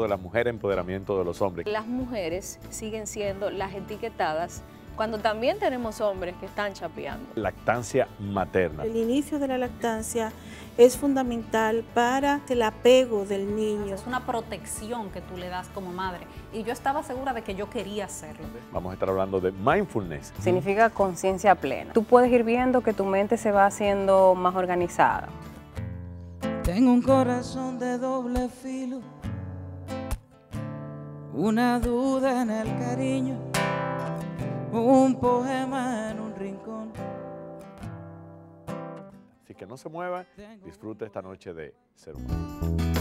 de las mujeres, empoderamiento de los hombres. Las mujeres siguen siendo las etiquetadas cuando también tenemos hombres que están chapeando. Lactancia materna. El inicio de la lactancia es fundamental para el apego del niño. Es una protección que tú le das como madre y yo estaba segura de que yo quería hacerlo. Vamos a estar hablando de mindfulness. Significa conciencia plena. Tú puedes ir viendo que tu mente se va haciendo más organizada. Tengo un corazón de doble filo una duda en el cariño, un poema en un rincón. Así que no se mueva, disfruta esta noche de Ser Humano.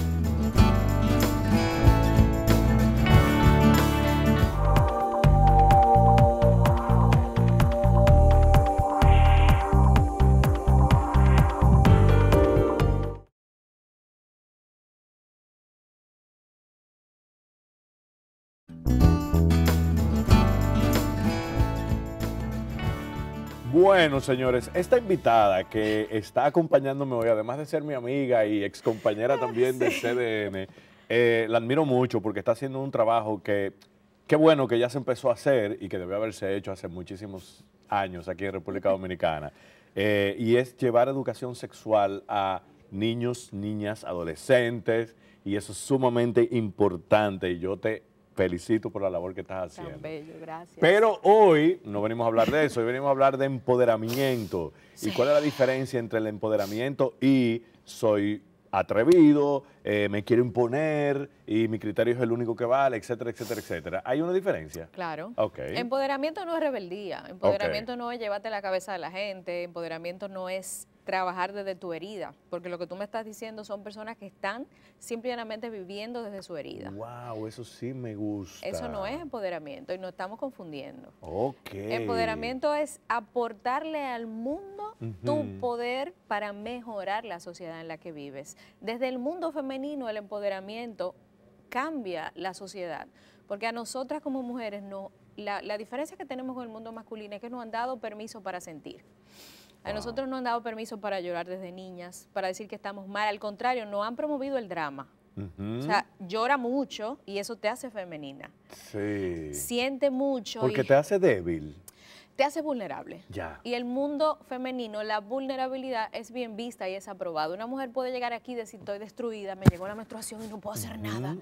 Bueno, señores, esta invitada que está acompañándome hoy, además de ser mi amiga y excompañera ah, también del CDN, eh, la admiro mucho porque está haciendo un trabajo que, qué bueno que ya se empezó a hacer y que debió haberse hecho hace muchísimos años aquí en República Dominicana. Eh, y es llevar educación sexual a niños, niñas, adolescentes, y eso es sumamente importante. Y yo te felicito por la labor que estás haciendo. Tan bello, gracias. Pero hoy no venimos a hablar de eso, hoy venimos a hablar de empoderamiento. ¿Y cuál es la diferencia entre el empoderamiento y soy atrevido, eh, me quiero imponer y mi criterio es el único que vale, etcétera, etcétera, etcétera. ¿Hay una diferencia? Claro. Okay. Empoderamiento no es rebeldía, empoderamiento no es llevarte la cabeza de la gente, empoderamiento no es trabajar desde tu herida, porque lo que tú me estás diciendo son personas que están simplemente viviendo desde su herida. Wow, eso sí me gusta. Eso no es empoderamiento y nos estamos confundiendo. Ok. Empoderamiento es aportarle al mundo tu poder para mejorar la sociedad en la que vives. Desde el mundo femenino el empoderamiento cambia la sociedad, porque a nosotras como mujeres no la, la diferencia que tenemos con el mundo masculino es que nos han dado permiso para sentir. A nosotros no han dado permiso para llorar desde niñas, para decir que estamos mal. Al contrario, no han promovido el drama. O sea, llora mucho y eso te hace femenina. Sí. Siente mucho. Porque te hace débil. Te hace vulnerable. Ya. Y el mundo femenino, la vulnerabilidad es bien vista y es aprobada. Una mujer puede llegar aquí y decir, estoy destruida, me llegó la menstruación y no puedo hacer nada.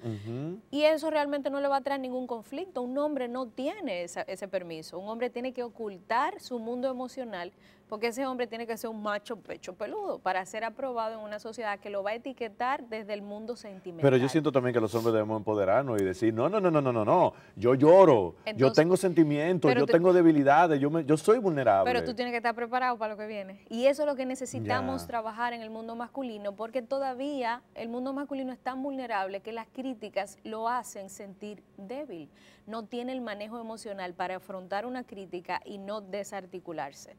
Y eso realmente no le va a traer ningún conflicto. Un hombre no tiene ese permiso. Un hombre tiene que ocultar su mundo emocional porque ese hombre tiene que ser un macho pecho peludo para ser aprobado en una sociedad que lo va a etiquetar desde el mundo sentimental. Pero yo siento también que los hombres debemos empoderarnos y decir, no, no, no, no, no, no, no, yo lloro, yo tengo sentimientos, yo tengo debilidades, yo, soy vulnerable. Pero tú tienes que estar preparado para lo que viene. Y eso es lo que necesitamos trabajar en el mundo masculino, porque todavía el mundo masculino es tan vulnerable que las críticas lo hacen sentir débil no tiene el manejo emocional para afrontar una crítica y no desarticularse.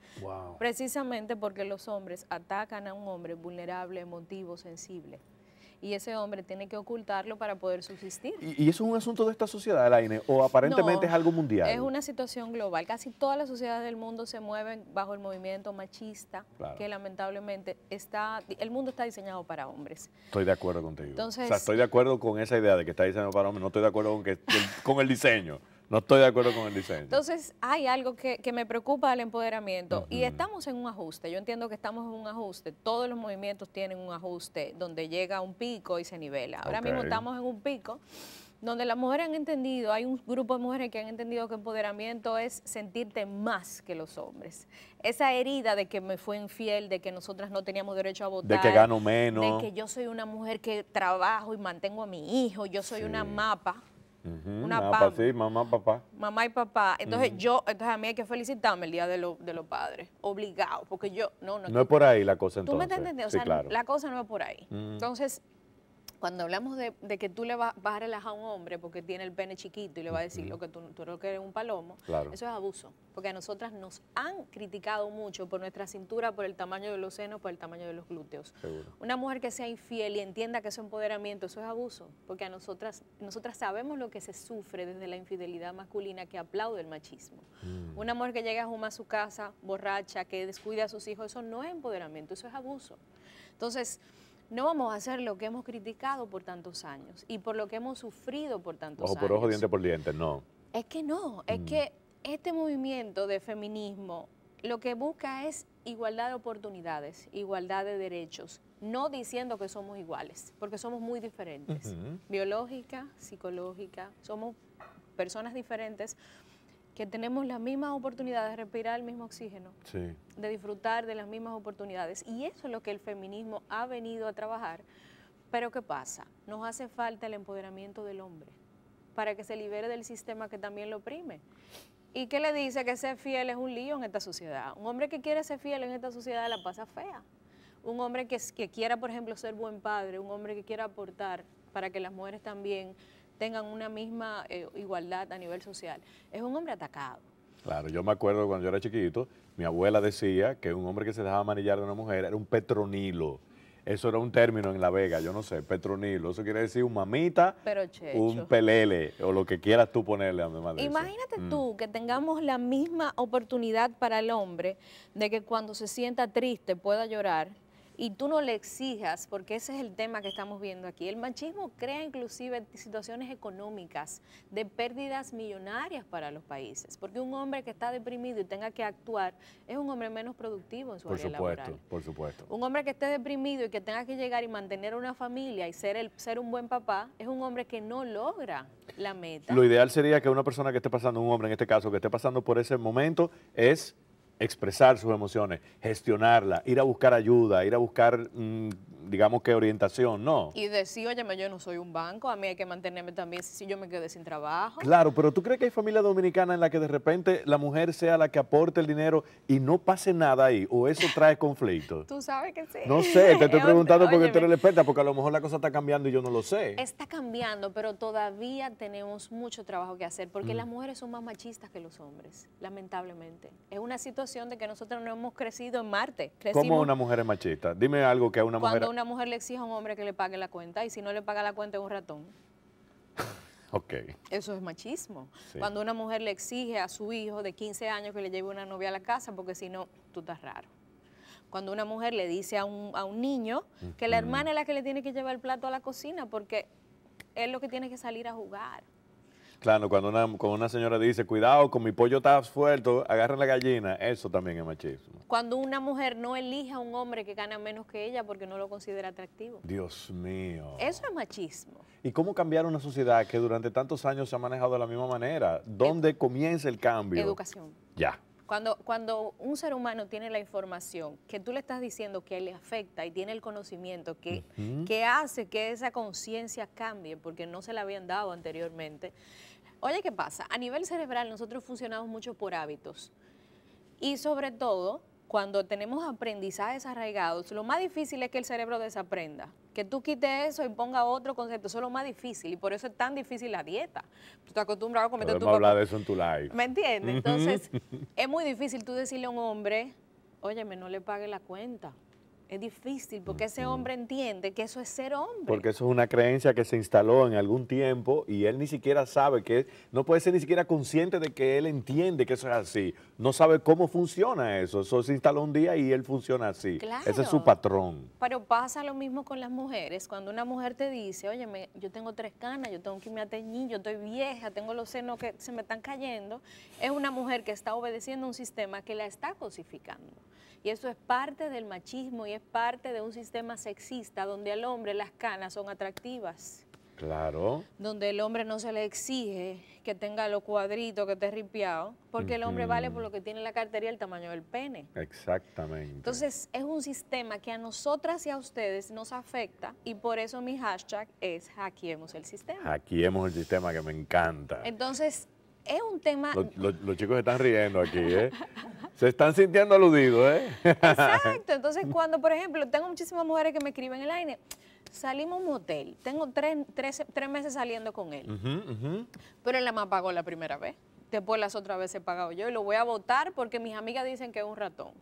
Precisamente porque los hombres atacan a un hombre vulnerable, emotivo, sensible y ese hombre tiene que ocultarlo para poder subsistir. ¿Y, eso es un asunto de esta sociedad, Elaine? ¿O aparentemente es algo mundial? Es una situación global. Casi todas las sociedades del mundo se mueven bajo el movimiento machista, que lamentablemente está, el mundo está diseñado para hombres. Estoy de acuerdo contigo. o sea, estoy de acuerdo con esa idea de que está diseñado para hombres, no estoy de acuerdo que, con el diseño. No estoy de acuerdo con el diseño. Entonces, hay algo que, me preocupa del empoderamiento y estamos en un ajuste. Yo entiendo que estamos en un ajuste. Todos los movimientos tienen un ajuste donde llega un pico y se nivela. Ahora mismo estamos en un pico donde las mujeres han entendido, hay un grupo de mujeres que han entendido que empoderamiento es sentirte más que los hombres. Esa herida de que me fue infiel, de que nosotras no teníamos derecho a votar. De que gano menos. De que yo soy una mujer que trabajo y mantengo a mi hijo, yo soy una mapa una mamá, Sí, mamá, papá. Mamá y papá. Entonces yo, entonces a mí hay que felicitarme el día de, los de los padres, obligado, porque yo, no, no. No es por ahí la cosa entonces. Tú me estás entendiendo, o sea, claro. la cosa no es por ahí. Entonces, cuando hablamos de, que tú le vas, a relajar a un hombre porque tiene el pene chiquito y le va a decir lo que tú, tú lo que eres un palomo, eso es abuso. Porque a nosotras nos han criticado mucho por nuestra cintura, por el tamaño de los senos, por el tamaño de los glúteos. Una mujer que sea infiel y entienda que eso es empoderamiento, eso es abuso. Porque a nosotras, nosotras sabemos lo que se sufre desde la infidelidad masculina que aplaude el machismo. Mm. Una mujer que llega a su casa borracha, que descuida a sus hijos, eso no es empoderamiento, eso es abuso. Entonces, no vamos a hacer lo que hemos criticado por tantos años y por lo que hemos sufrido por tantos años. Ojo por ojo, diente por diente, no. Es que no, es mm. que este movimiento de feminismo lo que busca es igualdad de oportunidades, igualdad de derechos, no diciendo que somos iguales, porque somos muy diferentes, biológica, psicológica, somos personas diferentes, que tenemos las mismas oportunidades de respirar el mismo oxígeno, de disfrutar de las mismas oportunidades. Y eso es lo que el feminismo ha venido a trabajar. Pero ¿qué pasa? Nos hace falta el empoderamiento del hombre para que se libere del sistema que también lo oprime. ¿Y qué le dice que ser fiel es un lío en esta sociedad? Un hombre que quiere ser fiel en esta sociedad la pasa fea. Un hombre que, que quiera, por ejemplo, ser buen padre, un hombre que quiera aportar para que las mujeres también tengan una misma eh, igualdad a nivel social. Es un hombre atacado. Claro, yo me acuerdo cuando yo era chiquito, mi abuela decía que un hombre que se dejaba manillar de una mujer era un petronilo. Eso era un término en La Vega, yo no sé, petronilo. Eso quiere decir un mamita, un pelele o lo que quieras tú ponerle a mi madre. Imagínate mm. tú que tengamos la misma oportunidad para el hombre de que cuando se sienta triste pueda llorar y tú no le exijas, porque ese es el tema que estamos viendo aquí. El machismo crea inclusive situaciones económicas de pérdidas millonarias para los países, porque un hombre que está deprimido y tenga que actuar es un hombre menos productivo en su por supuesto, Por supuesto. Un hombre que esté deprimido y que tenga que llegar y mantener una familia y ser el ser un buen papá es un hombre que no logra la meta. Lo ideal sería que una persona que esté pasando, un hombre en este caso, que esté pasando por ese momento es expresar sus emociones, gestionarla, ir a buscar ayuda, ir a buscar mm, digamos que orientación, ¿no? Y decir, óyeme, yo no soy un banco, a mí hay que mantenerme también si yo me quedé sin trabajo. Claro, pero ¿tú crees que hay familia dominicana en la que de repente la mujer sea la que aporte el dinero y no pase nada ahí? ¿O eso trae conflicto? Tú sabes que sí. No sé, te estoy preguntando porque tú eres la experta, porque a lo mejor la cosa está cambiando y yo no lo sé. Está cambiando, pero todavía tenemos mucho trabajo que hacer porque mm. las mujeres son más machistas que los hombres, lamentablemente. Es una situación de que nosotros no hemos crecido en Marte. ¿Cómo una mujer es machista? Dime algo que a una mujer una mujer le exige a un hombre que le pague la cuenta y si no le paga la cuenta es un ratón. Okay. Eso es machismo. Cuando una mujer le exige a su hijo de 15 años que le lleve una novia a la casa, porque si no, tú estás raro. Cuando una mujer le dice a un, a un niño que la hermana es la que le tiene que llevar el plato a la cocina porque es lo que tiene que salir a jugar. Claro, cuando una, una señora dice, cuidado, con mi pollo está suelto, agarra la gallina, eso también es machismo. Cuando una mujer no elige a un hombre que gana menos que ella porque no lo considera atractivo. Dios mío. Eso es machismo. ¿Y cómo cambiar una sociedad que durante tantos años se ha manejado de la misma manera? ¿Dónde comienza el cambio? Educación. Ya. Cuando, cuando un ser humano tiene la información que tú le estás diciendo que le afecta y tiene el conocimiento que, que hace que esa conciencia cambie porque no se la habían dado anteriormente, Oye, ¿qué pasa? A nivel cerebral nosotros funcionamos mucho por hábitos y sobre todo cuando tenemos aprendizajes arraigados, lo más difícil es que el cerebro desaprenda. Que tú quites eso y ponga otro concepto, eso es lo más difícil y por eso es tan difícil la dieta. Tú estás acostumbrado a comer No de eso en tu live. ¿Me entiendes? Entonces, es muy difícil tú decirle a un hombre, óyeme, no le pague la cuenta. Es difícil porque ese hombre entiende que eso es ser hombre. Porque eso es una creencia que se instaló en algún tiempo y él ni siquiera sabe que, no puede ser ni siquiera consciente de que él entiende que eso es así. No sabe cómo funciona eso. Eso se instaló un día y él funciona así. Ese es su patrón. Pero pasa lo mismo con las mujeres. Cuando una mujer te dice, oye, yo tengo tres canas, yo tengo que irme a yo estoy vieja, tengo los senos que se me están cayendo, es una mujer que está obedeciendo un sistema que la está cosificando. Y eso es parte del machismo y es parte de un sistema sexista donde al hombre las canas son atractivas. Claro. Donde el hombre no se le exige que tenga los cuadritos, que esté ripiado, porque el hombre vale por lo que tiene la cartería el tamaño del pene. Exactamente. Entonces, es un sistema que a nosotras y a ustedes nos afecta y por eso mi hashtag es hackeemos el sistema. Hackeemos el sistema que me encanta. Entonces, es un tema... Los, chicos están riendo aquí, ¿eh? Se están sintiendo aludidos, ¿eh? Exacto. Entonces, cuando, por ejemplo, tengo muchísimas mujeres que me escriben el aire, salimos a un hotel tengo tres, meses saliendo con él, pero él la más pagó la primera vez, después las otras veces he pagado yo y lo voy a votar porque mis amigas dicen que es un ratón.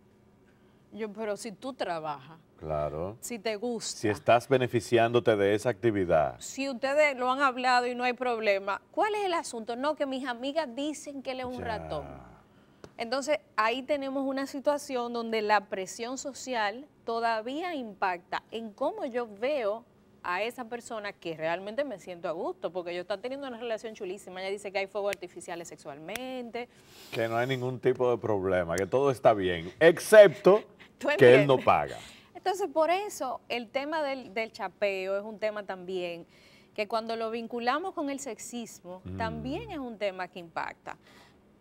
Yo, pero si tú trabajas, Claro. Si te gusta. Si estás beneficiándote de esa actividad. Si ustedes lo han hablado y no hay problema, ¿cuál es el asunto? No, que mis amigas dicen que él es un ratón. Entonces, ahí tenemos una situación donde la presión social todavía impacta en cómo yo veo a esa persona que realmente me siento a gusto, porque yo estoy teniendo una relación chulísima. Ella dice que hay fuego artificiales sexualmente. Que no hay ningún tipo de problema, que todo está bien, excepto que él no paga. Entonces, por eso el tema del, chapeo es un tema también que cuando lo vinculamos con el sexismo, mm. también es un tema que impacta,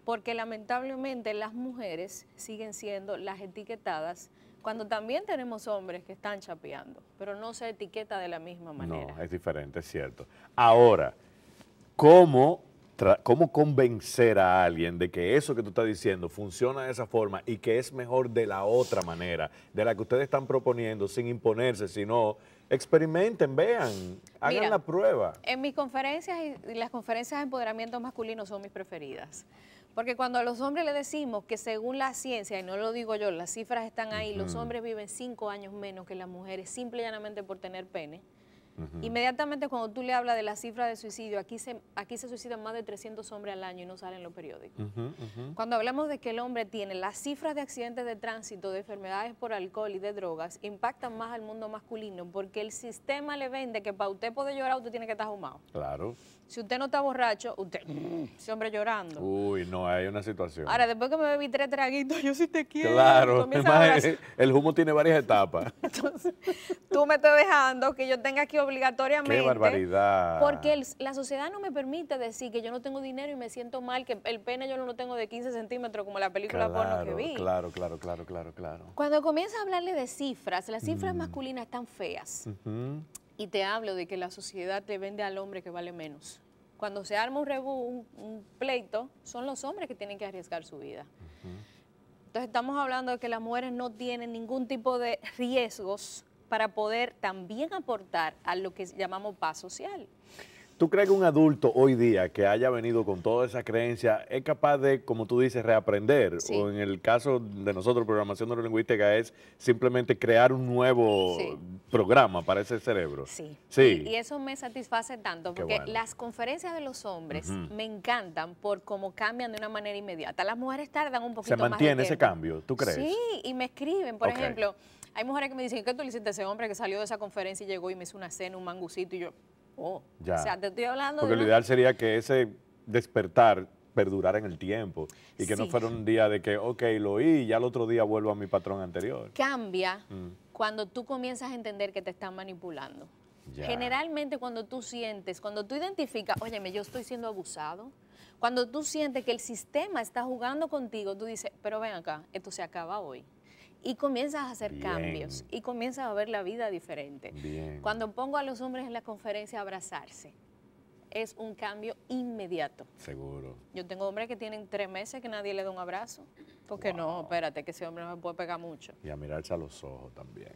porque lamentablemente las mujeres siguen siendo las etiquetadas cuando también tenemos hombres que están chapeando, pero no se etiqueta de la misma manera. No, es diferente, es cierto. Ahora, ¿cómo cómo convencer a alguien de que eso que tú estás diciendo funciona de esa forma y que es mejor de la otra manera, de la que ustedes están proponiendo, sin imponerse, sino experimenten, vean, hagan la prueba. En mis conferencias y las conferencias de empoderamiento masculino son mis preferidas. Porque cuando a los hombres le decimos que según la ciencia, y no lo digo yo, las cifras están ahí, los hombres viven cinco años menos que las mujeres, simple y llanamente por tener pene Inmediatamente cuando tú le hablas de la cifra de suicidio, aquí se, aquí se suicidan más de 300 hombres al año y no salen los periódicos. Cuando hablamos de que el hombre tiene las cifras de accidentes de tránsito, de enfermedades por alcohol y de drogas, impactan más al mundo masculino porque el sistema le vende que para usted poder llorar usted tiene que estar ahumado. Claro. Si usted no está borracho, usted, ese hombre llorando. Uy, no, hay una situación. Ahora, después que me bebí tres traguitos, yo sí te quiero. Claro, el, humo tiene varias etapas. Entonces, tú me estás dejando que yo tenga que obligatoriamente. Qué barbaridad. Porque la sociedad no me permite decir que yo no tengo dinero y me siento mal, que el pene yo no lo tengo de 15 centímetros como la película porno que vi. Claro, claro, claro, claro, claro. Cuando comienza a hablarle de cifras, las cifras mm. masculinas están feas. Y te hablo de que la sociedad te vende al hombre que vale menos. Cuando se arma un, un, pleito, son los hombres que tienen que arriesgar su vida. Entonces estamos hablando de que las mujeres no tienen ningún tipo de riesgos para poder también aportar a lo que llamamos paz social. ¿Tú crees que un adulto hoy día que haya venido con toda esa creencia es capaz de, como tú dices, reaprender? O en el caso de nosotros, programación neurolingüística, es simplemente crear un nuevo programa para ese cerebro. Sí. sí. Y, eso me satisface tanto, porque las conferencias de los hombres me encantan por cómo cambian de una manera inmediata. Las mujeres tardan un poquito más. ¿Se mantiene ese cambio, tú crees? Sí, y me escriben, por ejemplo. Hay mujeres que me dicen, ¿qué tú le hiciste a ese hombre que salió de esa conferencia y llegó y me hizo una cena, un mangucito? Y yo, Oh, o sea, te estoy hablando. Porque lo ideal sería que ese despertar perdurara en el tiempo y que no fuera un día de que, ok, lo oí y ya el otro día vuelvo a mi patrón anterior. Cambia mm. cuando tú comienzas a entender que te están manipulando. Generalmente cuando tú sientes, cuando tú identificas, óyeme, yo estoy siendo abusado, cuando tú sientes que el sistema está jugando contigo, tú dices, pero ven acá, esto se acaba hoy y comienzas a hacer cambios y comienzas a ver la vida diferente. Cuando pongo a los hombres en la conferencia a abrazarse, es un cambio inmediato. Seguro. Yo tengo hombres que tienen tres meses que nadie le da un abrazo, porque no, espérate, que ese hombre no me puede pegar mucho. Y a mirarse a los ojos también.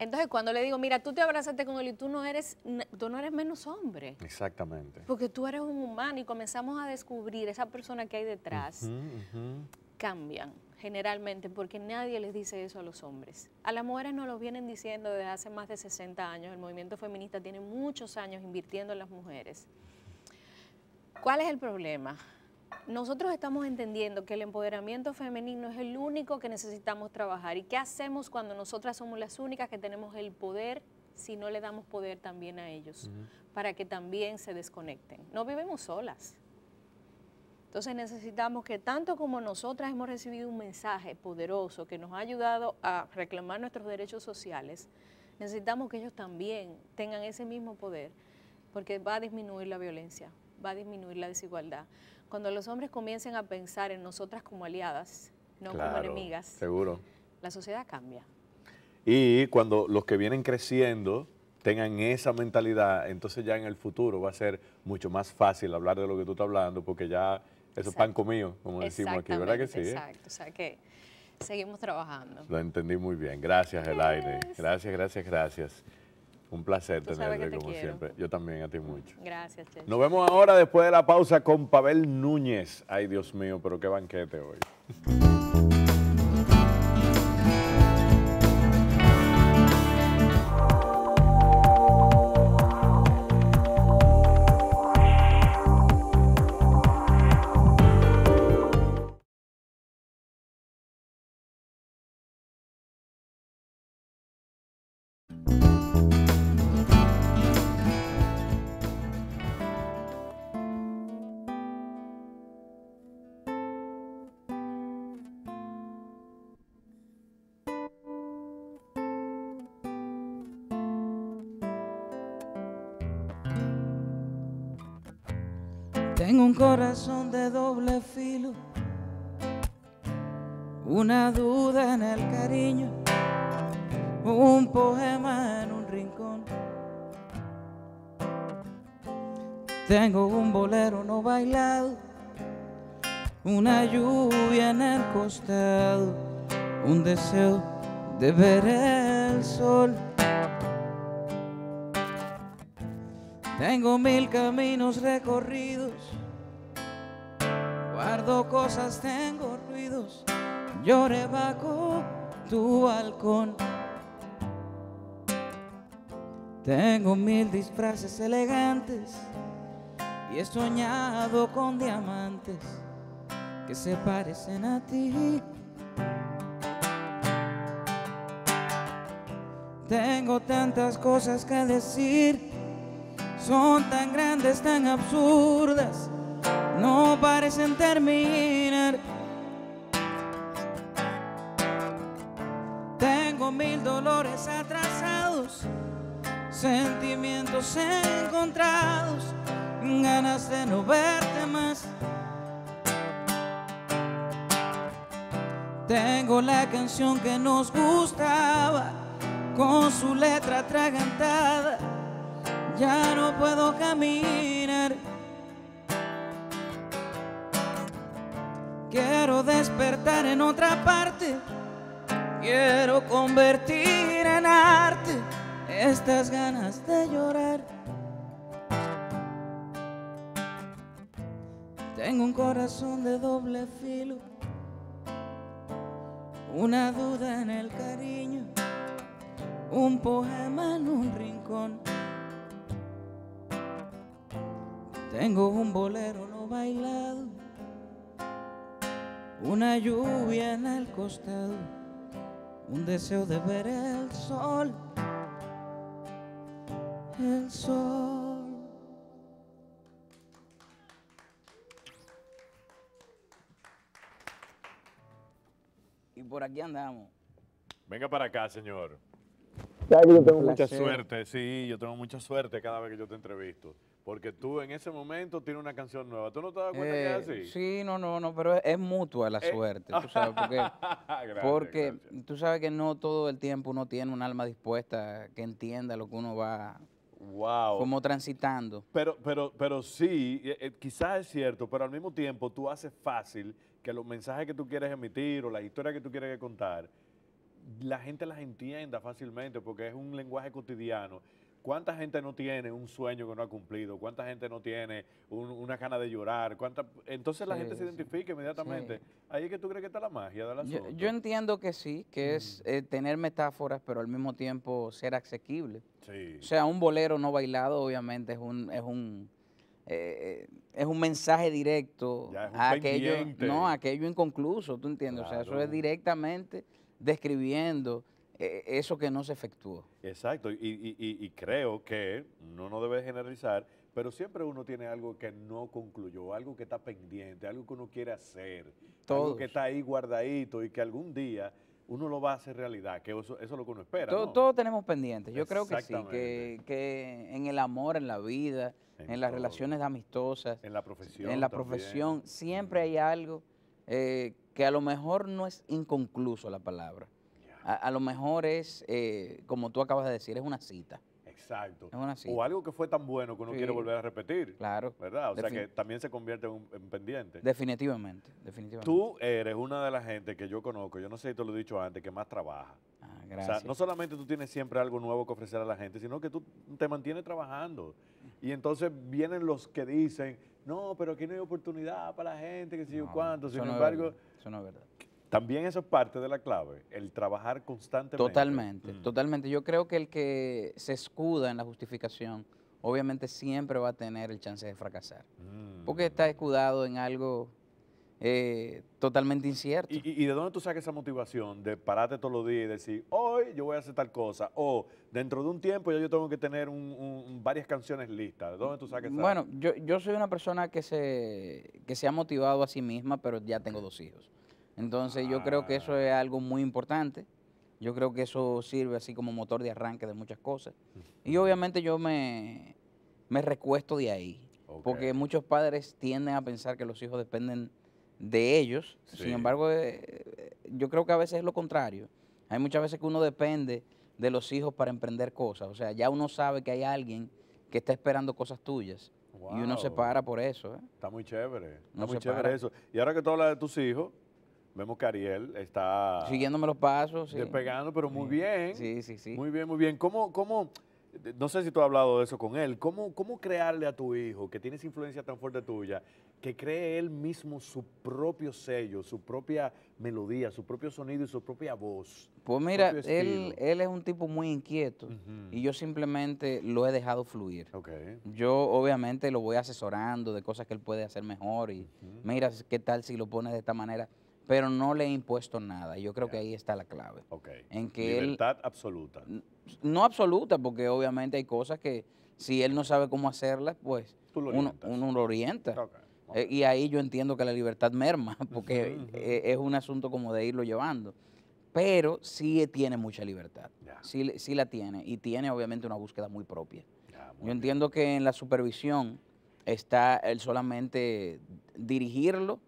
Entonces, cuando le digo, mira, tú te abrazaste con él y tú no eres, tú no eres menos hombre. Exactamente. Porque tú eres un humano y comenzamos a descubrir esa persona que hay detrás, cambian generalmente, porque nadie les dice eso a los hombres. A las mujeres nos lo vienen diciendo desde hace más de 60 años, el movimiento feminista tiene muchos años invirtiendo en las mujeres. ¿Cuál es el problema? Nosotros estamos entendiendo que el empoderamiento femenino es el único que necesitamos trabajar. ¿Y qué hacemos cuando nosotras somos las únicas que tenemos el poder si no le damos poder también a ellos? Para que también se desconecten. No vivimos solas. Entonces necesitamos que tanto como nosotras hemos recibido un mensaje poderoso que nos ha ayudado a reclamar nuestros derechos sociales, necesitamos que ellos también tengan ese mismo poder, porque va a disminuir la violencia, va a disminuir la desigualdad. Cuando los hombres comiencen a pensar en nosotras como aliadas, no como enemigas, la sociedad cambia. Y cuando los que vienen creciendo tengan esa mentalidad, entonces ya en el futuro va a ser mucho más fácil hablar de lo que tú estás hablando, porque ya eso es pan comido, como decimos aquí, ¿verdad que sí? Eh? Exacto, o sea que seguimos trabajando. Lo entendí muy bien. Gracias, el aire. Gracias, gracias, gracias. Un placer tenerte como siempre. Yo también a ti mucho. Gracias, Nos vemos ahora después de la pausa con Pavel Núñez. Ay, Dios mío, pero qué banquete hoy. Tengo un corazón de doble filo, una duda en el cariño, un poema en un rincón. Tengo un bolero no bailado, una lluvia en el costado, un deseo de ver el sol. Tengo mil caminos recorridos, guardo cosas, tengo ruidos, lloré bajo tu balcón. Tengo mil disfraces elegantes y he soñado con diamantes que se parecen a ti. Tengo tantas cosas que decir son tan grandes, tan absurdas, no parecen terminar. Tengo mil dolores atrasados, sentimientos encontrados, ganas de no verte más. Tengo la canción que nos gustaba, con su letra atragantada. Ya puedo caminar. Quiero despertar en otra parte. Quiero convertir en arte estas ganas de llorar. Tengo un corazón de doble filo, una duda en el cariño, un poema en un rincón. Tengo un bolero no bailado, una lluvia en el costado, un deseo de ver el sol, el sol. Y por aquí andamos. Venga para acá, señor. Yo tengo mucha suerte, sí, yo tengo mucha suerte cada vez que yo te entrevisto. Porque tú en ese momento tienes una canción nueva. ¿Tú no te das cuenta que es eh, así? Sí, no, no, no, pero es, mutua la eh, suerte. Tú sabes, porque, porque tú sabes que no todo el tiempo uno tiene un alma dispuesta que entienda lo que uno va wow. como transitando. Pero, pero, pero sí, eh, quizás es cierto, pero al mismo tiempo tú haces fácil que los mensajes que tú quieres emitir o las historias que tú quieres contar, la gente las entienda fácilmente porque es un lenguaje cotidiano ¿Cuánta gente no tiene un sueño que no ha cumplido? ¿Cuánta gente no tiene una gana de llorar? ¿Cuánta... Entonces la gente se identifica inmediatamente. Ahí es que tú crees que está la magia de la yo, yo entiendo que sí, que es mm. eh, tener metáforas, pero al mismo tiempo ser asequible. O sea, un bolero no bailado obviamente es un... Es un eh, eh, es un mensaje directo a aquello, no, aquello inconcluso, tú entiendes, o sea, eso es directamente describiendo e, e, eso que no se efectuó. Exacto, y, creo que no nos debe generalizar, pero siempre uno tiene algo que no concluyó, algo que está pendiente, algo que uno quiere hacer, algo que está ahí guardadito y que algún día uno lo va a hacer realidad, que eso, es lo que uno espera. Todo, Todos tenemos pendientes, yo creo que sí, que, en el amor, en la vida, en, las relaciones amistosas, en la profesión, en la profesión siempre mm. hay algo eh, que a lo mejor no es inconcluso la palabra, a, lo mejor es, eh, como tú acabas de decir, es una cita. Exacto. O algo que fue tan bueno que uno quiero quiere volver a repetir. Claro. ¿Verdad? O sea que también se convierte en, un, pendiente. Definitivamente, definitivamente. Tú eres una de las gente que yo conozco, yo no sé si te lo he dicho antes, que más trabaja. Ah, gracias. O sea, no solamente tú tienes siempre algo nuevo que ofrecer a la gente, sino que tú te mantienes trabajando. Y entonces vienen los que dicen, no, pero aquí no hay oportunidad para la gente, que si yo cuánto. Sin embargo, eso no es verdad. También eso es parte de la clave, el trabajar constantemente. Totalmente, totalmente. Yo creo que el que se escuda en la justificación, obviamente siempre va a tener el chance de fracasar, mm. porque está escudado en algo eh, totalmente incierto. ¿Y, de dónde tú sacas esa motivación de pararte todos los días y decir, hoy yo voy a hacer tal cosa, o dentro de un tiempo yo tengo que tener varias canciones listas? ¿De dónde tú sacas esa? Bueno, yo, yo soy una persona que se, que se ha motivado a sí misma, pero ya tengo dos hijos. Entonces yo creo que eso ah. es algo muy importante. Yo creo que eso sirve así como motor de arranque de muchas cosas. Y obviamente yo me, recuesto de ahí. Porque muchos padres tienden a pensar que los hijos dependen de ellos. Sin embargo, eh, yo creo que a veces es lo contrario. Hay muchas veces que uno depende de los hijos para emprender cosas. O sea, ya uno sabe que hay alguien que está esperando cosas tuyas. Y uno se para por eso. ¿eh? Está muy chévere. está muy chévere eso. Y ahora que tú hablas de tus hijos, Vemos que Ariel está... Siguiéndome los pasos, sí. Despegando, pero muy bien. Sí, sí, sí. Muy bien, muy bien. ¿Cómo, cómo, no sé si tú has hablado de eso con él, ¿cómo, cómo crearle a tu hijo, que tienes influencia tan fuerte tuya, que cree él mismo su propio sello, su propia melodía, su propio sonido y su propia voz? Pues mira, él, él es un tipo muy inquieto y yo simplemente lo he dejado fluir. Okay. Yo obviamente lo voy asesorando de cosas que él puede hacer mejor y mira, ¿qué tal si lo pones de esta manera? pero no le he impuesto nada. Yo creo que ahí está la clave. En que Libertad absoluta. No absoluta, porque obviamente hay cosas que si él no sabe cómo hacerlas, pues uno, lo orienta. Eh, y ahí yo entiendo que la libertad merma, porque e, e, es un asunto como de irlo llevando. Pero sí tiene mucha libertad, sí, sí, la tiene, y tiene obviamente una búsqueda muy propia. yo entiendo que en la supervisión está el solamente dirigirlo,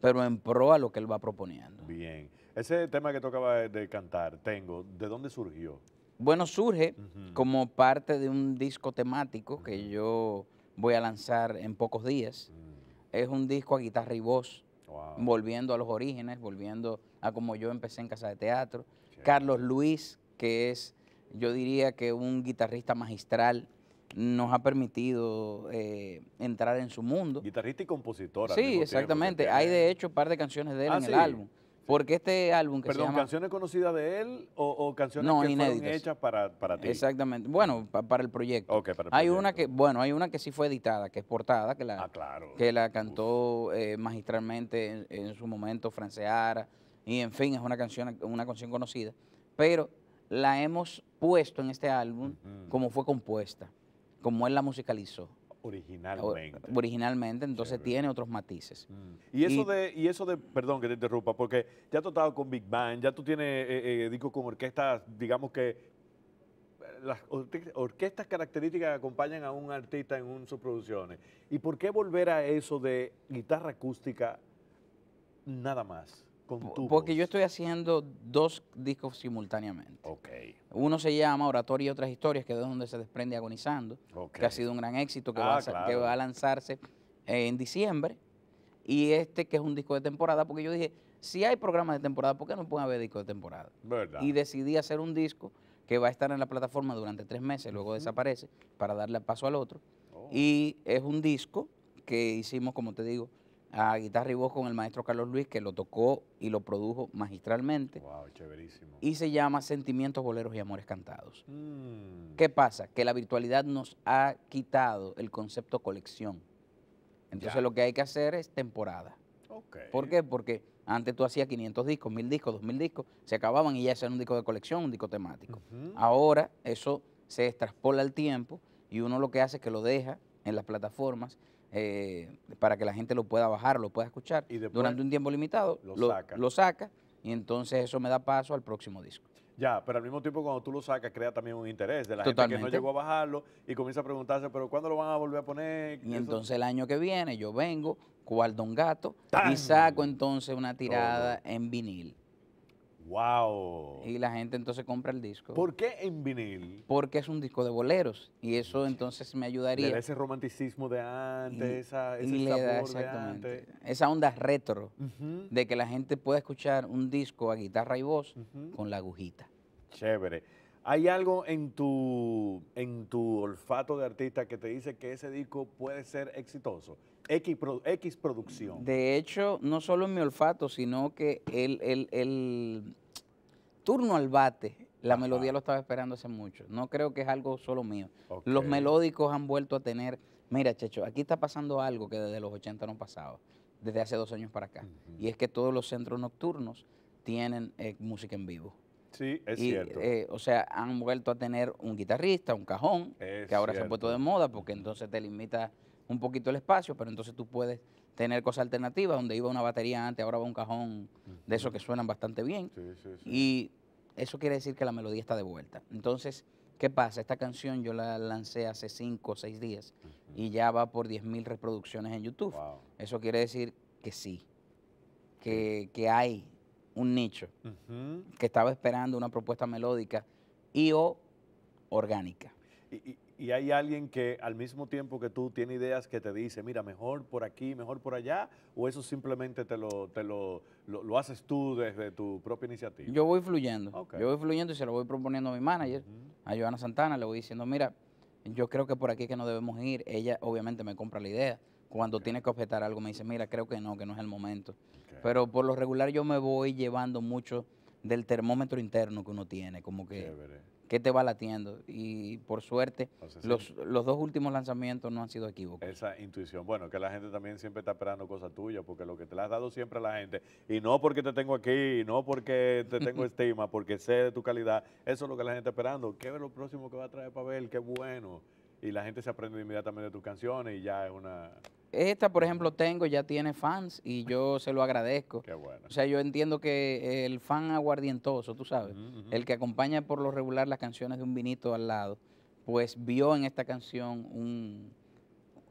pero en pro a lo que él va proponiendo. Bien. Ese tema que tocaba de cantar, Tengo, ¿de dónde surgió? Bueno, surge como parte de un disco temático que yo voy a lanzar en pocos días. Mm. Es un disco a guitarra y voz, volviendo a los orígenes, volviendo a como yo empecé en Casa de Teatro. Carlos Luis, que es, yo diría que un guitarrista magistral, nos ha permitido eh, entrar en su mundo. Guitarrista y compositora. Sí, exactamente. Hay de hecho un par de canciones de él ah, en el álbum. Porque este álbum que se llama... ¿canciones conocidas de él o, canciones que hechas para, ti? Exactamente. Bueno, para el proyecto. hay una que, bueno, hay una que sí fue editada, que es portada, que la, ah, que la cantó eh, magistralmente en, su momento Franceara, y en fin, es una canción, una canción conocida. Pero la hemos puesto en este álbum como fue compuesta como él la musicalizó. Originalmente. Originalmente, entonces tiene otros matices. Mm. Y eso de, y eso de, perdón que te interrumpa, porque ya tú has con Big Band, ya tú tienes eh, eh, eh con orquestas, digamos que las orquestas características acompañan a un artista en sus producciones. ¿Y por qué volver a eso de guitarra acústica nada más? Porque yo estoy haciendo dos discos simultáneamente. Uno se llama Oratorio y otras historias, que es donde se desprende Agonizando, que ha sido un gran éxito, que, ah, va a, lanzarse en diciembre. Y este, que es un disco de temporada, porque yo dije, si hay programas de temporada, ¿por qué no pueden haber disco de temporada? Y decidí hacer un disco que va a estar en la plataforma durante tres meses, luego desaparece, para darle paso al otro. Oh. Y es un disco que hicimos, como te digo, a guitarra y voz con el maestro Carlos Luis, que lo tocó y lo produjo magistralmente. Wow, Y se llama Sentimientos, Boleros y Amores Cantados. Mm. ¿Qué pasa? Que la virtualidad nos ha quitado el concepto colección. Entonces lo que hay que hacer es temporada. ¿Por qué? Porque antes tú hacías 500 discos, 1000 discos, 2000 discos, se acababan y ya era un disco de colección, un disco temático. Ahora eso se extrapola al tiempo y uno lo que hace es que lo deja en las plataformas eh, para que la gente lo pueda bajar, lo pueda escuchar. Y Durante un tiempo limitado lo, saca. lo saca y entonces eso me da paso al próximo disco. Ya, pero al mismo tiempo cuando tú lo sacas crea también un interés de la gente que no llegó a bajarlo y comienza a preguntarse, pero ¿cuándo lo van a volver a poner? Y entonces el año que viene yo vengo, cual don gato, y saco entonces una tirada en vinil. ¡Wow! Y la gente entonces compra el disco. ¿Por qué en vinil? Porque es un disco de boleros y eso entonces me ayudaría. ese romanticismo de antes, esa, ese sabor exactamente, Esa onda retro de que la gente pueda escuchar un disco a guitarra y voz con la agujita. Chévere. ¿Hay algo en tu, en tu olfato de artista que te dice que ese disco puede ser exitoso? X, X producción. De hecho, no solo en mi olfato, sino que el, turno al bate la melodía lo estaba esperando hace mucho. No creo que es algo solo mío. Los melódicos han vuelto a tener, mira, Checho, aquí está pasando algo que desde los 80 no pasaba, desde hace dos años para acá. Y es que todos los centros nocturnos tienen eh, música en vivo. Sí, es cierto. Eh, o sea, han vuelto a tener un guitarrista, un cajón, que ahora se ha puesto de moda porque entonces te limita un poquito el espacio, pero entonces tú puedes tener cosas alternativas, donde iba una batería antes, ahora va un cajón de esos que suenan bastante bien. Y eso quiere decir que la melodía está de vuelta. Entonces, ¿qué pasa? Esta canción yo la lancé hace cinco o seis días y ya va por 10.000 reproducciones en YouTube. Eso quiere decir que sí, que, que hay un nicho que estaba esperando una propuesta melódica y o orgánica. Y, hay alguien que al mismo tiempo que tú tiene ideas que te dice, mira, mejor por aquí, mejor por allá, o eso simplemente te lo, te lo, haces tú desde tu propia iniciativa. Yo voy fluyendo, yo voy fluyendo y se lo voy proponiendo a mi manager, a Joana Santana, le voy diciendo, mira, yo creo que por aquí que no debemos ir, ella obviamente me compra la idea cuando tienes que objetar algo me dice, mira, creo que no, que no es el momento. Pero por lo regular yo me voy llevando mucho del termómetro interno que uno tiene, como que ¿qué te va latiendo? Y por suerte, los, dos últimos lanzamientos no han sido equivocados. Esa intuición, bueno, que la gente también siempre está esperando cosas tuyas, porque lo que te la has dado siempre a la gente, y no porque te tengo aquí, no porque te tengo estima, porque sé de tu calidad, eso es lo que la gente está esperando. ¿Qué es lo próximo que va a traer Pavel? ¡Qué bueno! Y la gente se aprende inmediatamente de tus canciones y ya es una esta, por ejemplo, tengo, ya tiene fans y yo se lo agradezco. Qué bueno. O sea, yo entiendo que el fan aguardientoso, tú sabes, el que acompaña por lo regular las canciones de un vinito al lado, pues vio en esta canción un,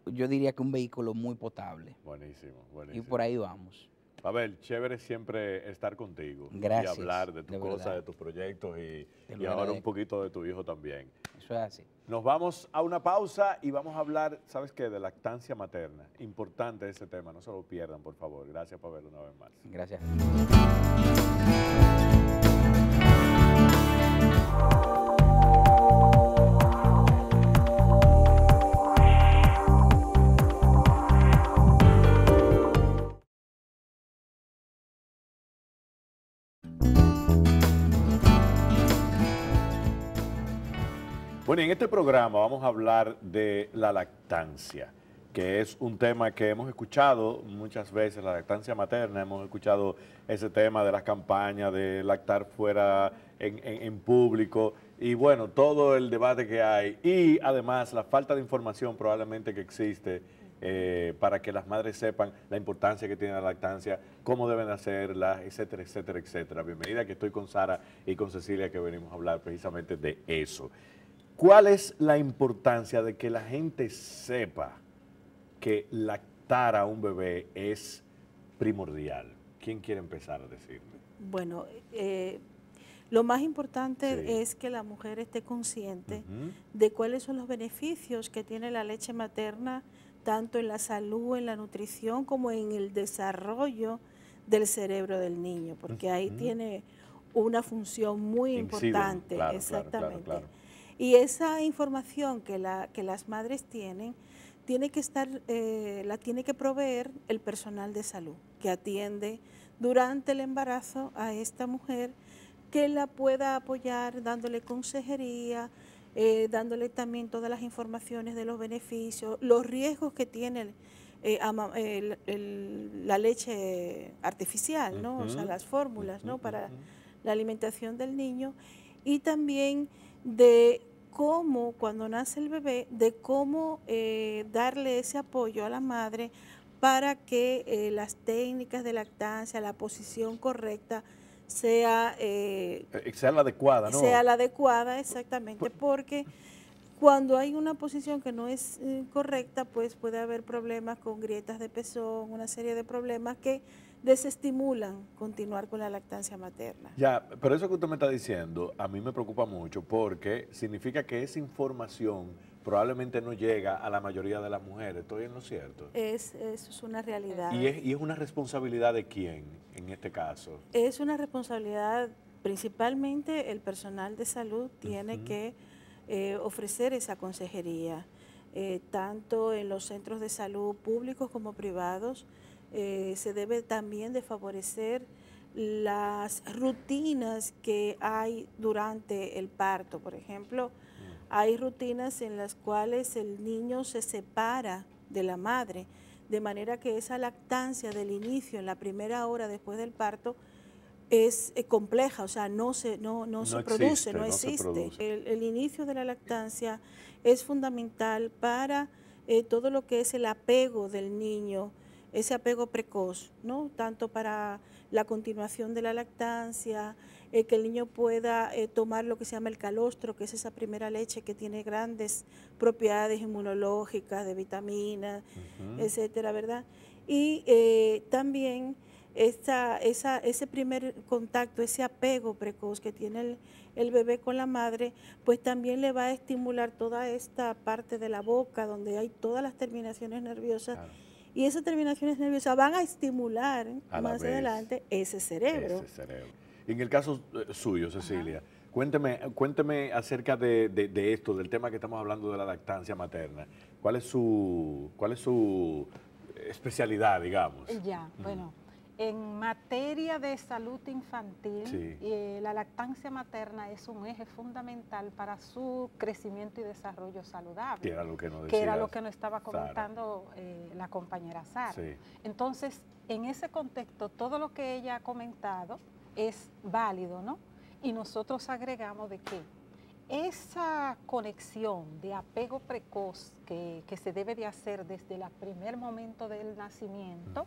yo diría que un vehículo muy potable. Buenísimo, buenísimo. Y por ahí vamos. A ver, chévere siempre estar contigo. Gracias. Y hablar de tus cosas, de tus proyectos y, hablar un poquito de tu hijo también. Eso es así. Nos vamos a una pausa y vamos a hablar, ¿sabes qué? De lactancia materna. Importante ese tema, no se lo pierdan, por favor. Gracias, Pavel, una vez más. Gracias. Bueno, en este programa vamos a hablar de la lactancia, que es un tema que hemos escuchado muchas veces, la lactancia materna, hemos escuchado ese tema de las campañas, de lactar fuera en, público, y bueno, todo el debate que hay, y además la falta de información probablemente que existe eh, para que las madres sepan la importancia que tiene la lactancia, cómo deben hacerla, etcétera, etcétera, etcétera. Bienvenida que estoy con Sara y con Cecilia que venimos a hablar precisamente de eso. ¿Cuál es la importancia de que la gente sepa que lactar a un bebé es primordial? ¿Quién quiere empezar a decirme? Bueno, eh, lo más importante es que la mujer esté consciente de cuáles son los beneficios que tiene la leche materna, tanto en la salud, en la nutrición, como en el desarrollo del cerebro del niño, porque ahí tiene una función muy importante, exactamente. Y esa información que, la, que las madres tienen, tiene que estar, eh, la tiene que proveer el personal de salud que atiende durante el embarazo a esta mujer, que la pueda apoyar dándole consejería, eh, dándole también todas las informaciones de los beneficios, los riesgos que tiene eh, la leche artificial, ¿no? o sea, las fórmulas para la alimentación del niño y también de cómo cuando nace el bebé, de cómo eh, darle ese apoyo a la madre para que eh, las técnicas de lactancia, la posición correcta sea... Eh, eh sea la adecuada, Sea la adecuada, exactamente, porque cuando hay una posición que no es correcta, pues puede haber problemas con grietas de pezón, una serie de problemas que desestimulan continuar con la lactancia materna. Ya, pero eso que usted me está diciendo a mí me preocupa mucho porque significa que esa información probablemente no llega a la mayoría de las mujeres. ¿Estoy en lo cierto? Es, eso es una realidad. ¿Y es, una responsabilidad de quién en este caso? Es una responsabilidad principalmente el personal de salud tiene que eh, ofrecer esa consejería, eh, tanto en los centros de salud públicos como privados. Eh, se debe también de favorecer las rutinas que hay durante el parto. Por ejemplo, hay rutinas en las cuales el niño se separa de la madre, de manera que esa lactancia del inicio, en la primera hora después del parto, es eh, compleja, o sea, no se, no, no, se produce, no, existe. El, inicio de la lactancia es fundamental para eh, todo lo que es el apego del niño ese apego precoz, ¿no? tanto para la continuación de la lactancia, eh, que el niño pueda eh, tomar lo que se llama el calostro, que es esa primera leche que tiene grandes propiedades inmunológicas, de vitaminas, etcétera, ¿verdad? Y eh, también ese primer contacto, ese apego precoz que tiene el, bebé con la madre, pues también le va a estimular toda esta parte de la boca donde hay todas las terminaciones nerviosas. Y esas terminaciones nerviosas van a estimular más adelante ese cerebro. En el caso eh, suyo, Cecilia, cuénteme, cuénteme acerca de, esto, del tema que estamos hablando de la lactancia materna. ¿Cuál es su, cuál es su eh, especialidad, digamos? Ya, bueno. En materia de salud infantil, eh, la lactancia materna es un eje fundamental para su crecimiento y desarrollo saludable. Que era lo que, no nos estaba comentando eh, la compañera Sara. Entonces, en ese contexto, todo lo que ella ha comentado es válido, ¿no? Y nosotros agregamos de que esa conexión de apego precoz que, se debe de hacer desde el primer momento del nacimiento,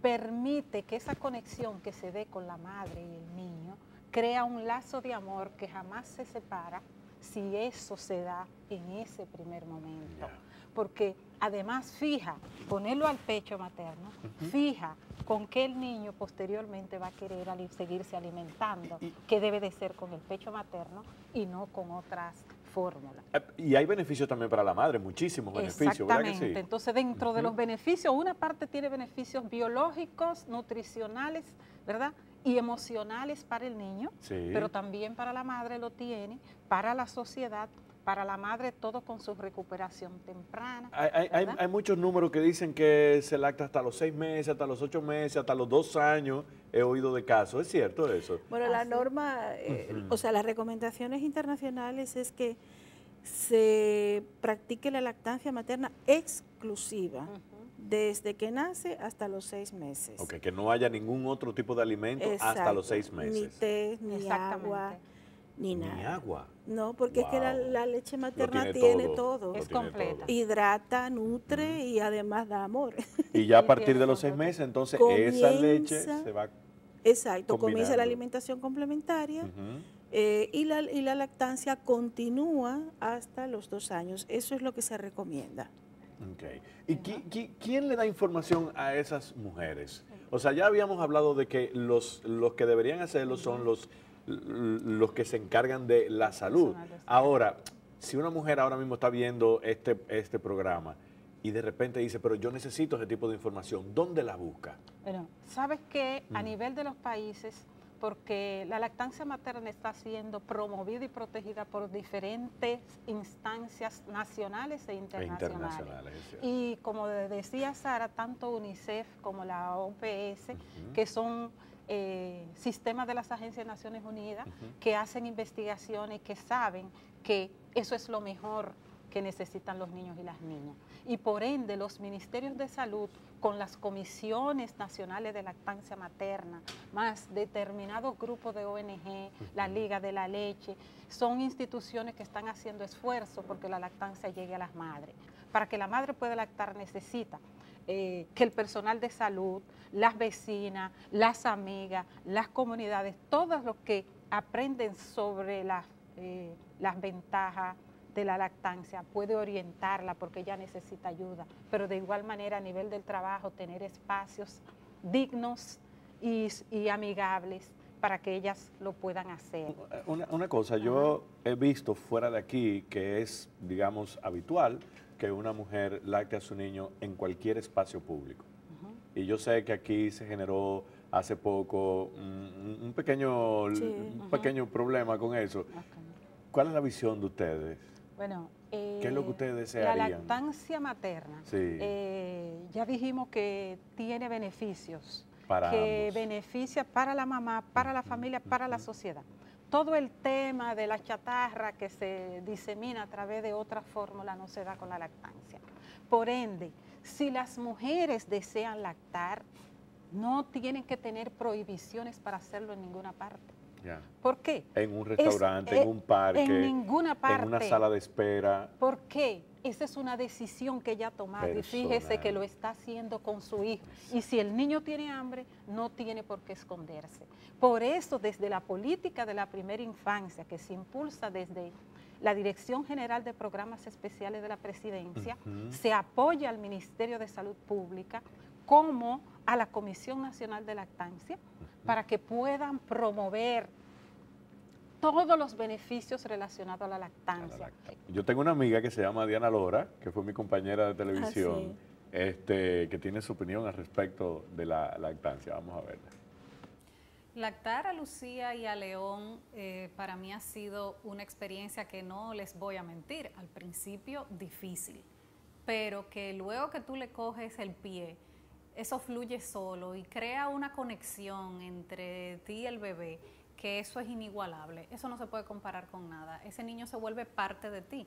permite que esa conexión que se dé con la madre y el niño crea un lazo de amor que jamás se separa si eso se da en ese primer momento. Porque además fija, ponerlo al pecho materno, fija con qué el niño posteriormente va a querer seguirse alimentando, que debe de ser con el pecho materno y no con otras fórmula. Ah, y hay beneficios también para la madre, muchísimos beneficios, Exactamente. Entonces, dentro de los beneficios, una parte tiene beneficios biológicos, nutricionales, ¿verdad? Y emocionales para el niño, pero también para la madre lo tiene, para la sociedad para la madre todo con su recuperación temprana. Hay, muchos números que dicen que se lacta hasta los seis meses, hasta los ocho meses, hasta los dos años. He oído de casos, ¿es cierto eso? Bueno, la norma, eh, o sea, las recomendaciones internacionales es que se practique la lactancia materna exclusiva. Desde que nace hasta los seis meses. Ok, que no haya ningún otro tipo de alimento hasta los seis meses. Ni té, ni agua, ni nada. Ni agua. No, porque es que la, leche materna tiene, todo. Es completa. Hidrata, nutre y además da amor. Y ya a partir de los seis meses, entonces esa leche se va. Exacto, comienza la alimentación complementaria. Eh, y, la, lactancia continúa hasta los dos años. Eso es lo que se recomienda. Ok. ¿Y quién le da información a esas mujeres? O sea, ya habíamos hablado de que los, los que deberían hacerlo son los los que se encargan de la salud. Ahora, si una mujer ahora mismo está viendo este, este programa y de repente dice, pero yo necesito ese tipo de información, ¿dónde la busca? Bueno, sabes que a mm. nivel de los países, porque la lactancia materna está siendo promovida y protegida por diferentes instancias nacionales e internacionales. E y como decía Sara, tanto UNICEF como la OPS, que son eh, sistemas de las agencias de Naciones Unidas que hacen investigaciones, que saben que eso es lo mejor que necesitan los niños y las niñas. Y por ende, los ministerios de salud, con las comisiones nacionales de lactancia materna, más determinados grupos de ONG, la Liga de la Leche, son instituciones que están haciendo esfuerzo porque la lactancia llegue a las madres. Para que la madre pueda lactar necesita eh, que el personal de salud, las vecinas, las amigas, las comunidades, todos los que aprenden sobre eh, las, ventajas de la lactancia, puede orientarla porque ella necesita ayuda, pero de igual manera a nivel del trabajo tener espacios dignos y, amigables para que ellas lo puedan hacer. Una, cosa, yo he visto fuera de aquí que es, digamos, habitual, que una mujer lacte a su niño en cualquier espacio público. Y yo sé que aquí se generó hace poco un, pequeño, un pequeño problema con eso. ¿Cuál es la visión de ustedes? Bueno, ¿qué es lo que eh, ustedes desearían? La lactancia materna. Eh, ya dijimos que tiene beneficios. que beneficia para la mamá, para la familia, para la sociedad todo el tema de la chatarra que se disemina a través de otra fórmula no se da con la lactancia. Por ende, si las mujeres desean lactar, no tienen que tener prohibiciones para hacerlo en ninguna parte. ¿Por qué? En un restaurante, eh, en un parque, en ninguna parte. En una sala de espera. ¿Por qué? Esa es una decisión que ella ha tomado y fíjese que lo está haciendo con su hijo. Y si el niño tiene hambre, no tiene por qué esconderse. Por eso, desde la política de la primera infancia, que se impulsa desde la Dirección General de Programas Especiales de la Presidencia, se apoya al Ministerio de Salud Pública como a la Comisión Nacional de Lactancia para que puedan promover todos los beneficios relacionados a la lactancia. Yo tengo una amiga que se llama Diana Lora, que fue mi compañera de televisión, ah, este, que tiene su opinión al respecto de la lactancia. Vamos a verla. Lactar a Lucía y a León eh, para mí ha sido una experiencia que no les voy a mentir, al principio difícil, pero que luego que tú le coges el pie, eso fluye solo y crea una conexión entre ti y el bebé que eso es inigualable, eso no se puede comparar con nada, ese niño se vuelve parte de ti.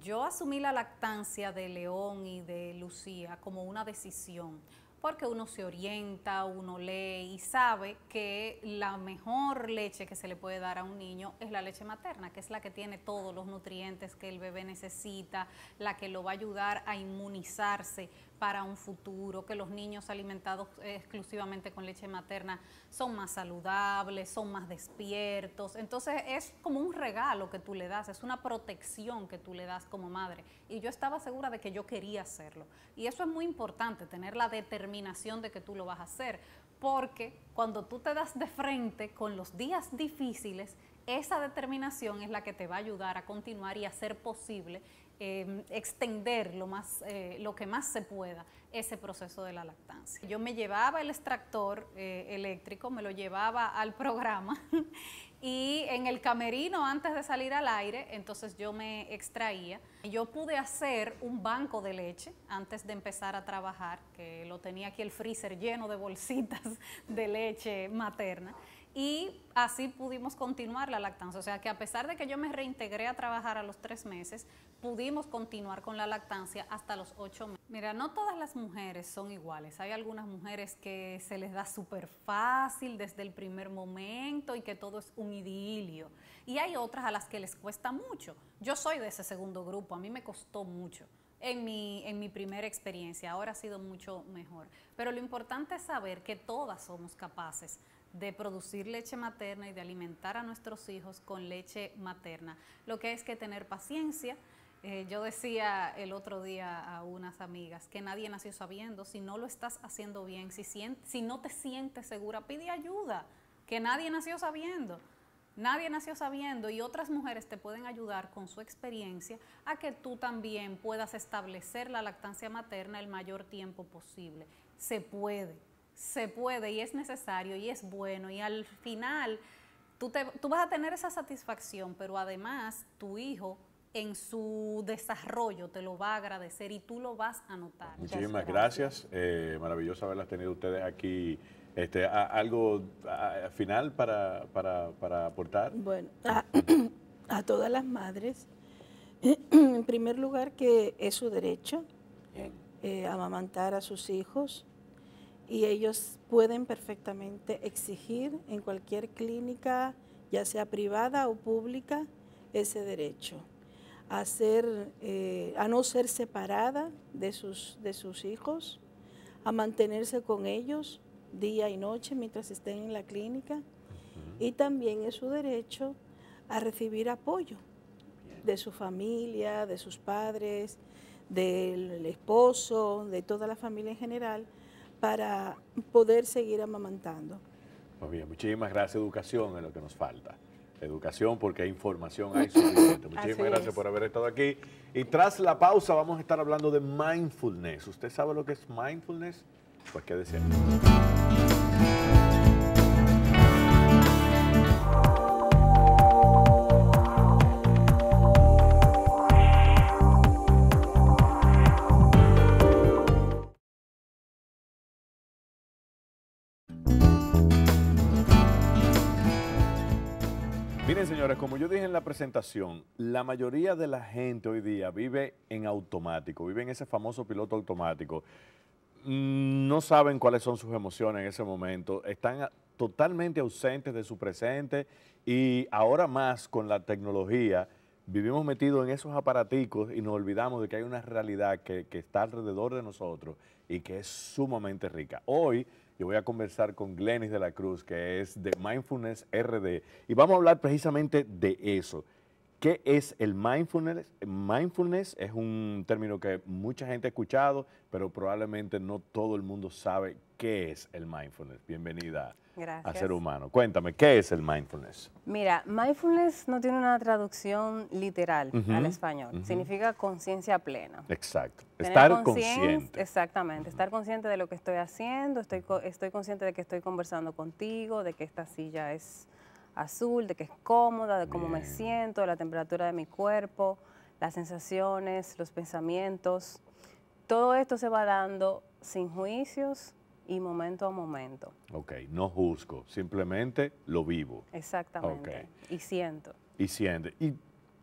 Yo asumí la lactancia de León y de Lucía como una decisión, porque uno se orienta, uno lee y sabe que la mejor leche que se le puede dar a un niño es la leche materna, que es la que tiene todos los nutrientes que el bebé necesita, la que lo va a ayudar a inmunizarse para un futuro, que los niños alimentados exclusivamente con leche materna son más saludables, son más despiertos. Entonces es como un regalo que tú le das, es una protección que tú le das como madre. Y yo estaba segura de que yo quería hacerlo. Y eso es muy importante, tener la determinación de que tú lo vas a hacer, porque cuando tú te das de frente con los días difíciles, esa determinación es la que te va a ayudar a continuar y a ser posible Em, extender lo, más, eh, lo que más se pueda ese proceso de la lactancia. Yo me llevaba el extractor eh, eléctrico, me lo llevaba al programa y en el camerino antes de salir al aire, entonces yo me extraía. Yo pude hacer un banco de leche antes de empezar a trabajar, que lo tenía aquí el freezer lleno de bolsitas de leche materna y así pudimos continuar la lactancia. O sea que a pesar de que yo me reintegré a trabajar a los tres meses, pudimos continuar con la lactancia hasta los ocho meses. Mira, no todas las mujeres son iguales. Hay algunas mujeres que se les da súper fácil desde el primer momento y que todo es un idilio. Y hay otras a las que les cuesta mucho. Yo soy de ese segundo grupo, a mí me costó mucho. En mi, en mi, primera experiencia. Ahora ha sido mucho mejor. Pero lo importante es saber que todas somos capaces de producir leche materna y de alimentar a nuestros hijos con leche materna. Lo que es que tener paciencia. Eh, yo decía el otro día a unas amigas que nadie nació sabiendo, si no lo estás haciendo bien, si, si no te sientes segura, pide ayuda, que nadie nació sabiendo. Nadie nació sabiendo y otras mujeres te pueden ayudar con su experiencia a que tú también puedas establecer la lactancia materna el mayor tiempo posible. Se puede, se puede y es necesario y es bueno y al final tú, te, tú vas a tener esa satisfacción, pero además tu hijo en su desarrollo te lo va a agradecer y tú lo vas a notar. Muchísimas gracias, eh, maravilloso haberlas tenido ustedes aquí. Este, ¿Algo final para, aportar? Bueno, a, todas las madres, en primer lugar que es su derecho eh, amamantar a sus hijos, y ellos pueden perfectamente exigir en cualquier clínica, ya sea privada o pública, ese derecho. A, ser, eh, a no ser separada de sus, hijos, a mantenerse con ellos día y noche mientras estén en la clínica y también es su derecho a recibir apoyo de su familia, de sus padres, del esposo, de toda la familia en general, para poder seguir amamantando. Muy bien, muchísimas gracias, educación es lo que nos falta. Educación, porque hay información, hay suficiente. Muchísimas gracias por haber estado aquí. Y tras la pausa vamos a estar hablando de mindfulness. ¿Usted sabe lo que es mindfulness? Pues ¿qué decía. Señores, como yo dije en la presentación, la mayoría de la gente hoy día vive en automático, vive en ese famoso piloto automático. No saben cuáles son sus emociones en ese momento, están totalmente ausentes de su presente y ahora más con la tecnología vivimos metidos en esos aparaticos y nos olvidamos de que hay una realidad que, que está alrededor de nosotros y que es sumamente rica. Hoy yo voy a conversar con Glenis de la Cruz, que es de Mindfulness RD, y vamos a hablar precisamente de eso. ¿Qué es el mindfulness? Mindfulness es un término que mucha gente ha escuchado, pero probablemente no todo el mundo sabe qué es el mindfulness. Bienvenida. Gracias. a ser humano. Cuéntame, ¿qué es el mindfulness? Mira, mindfulness no tiene una traducción literal al español. Significa conciencia plena. Exacto. estar consciente. Exactamente. Estar consciente de lo que estoy haciendo. Estoy, consciente de que estoy conversando contigo, de que esta silla es azul, de que es cómoda, de cómo me siento, de la temperatura de mi cuerpo, las sensaciones, los pensamientos. Todo esto se va dando sin juicios, y momento a momento. Ok, no juzgo, simplemente lo vivo. Exactamente. Y siento. Y siente Y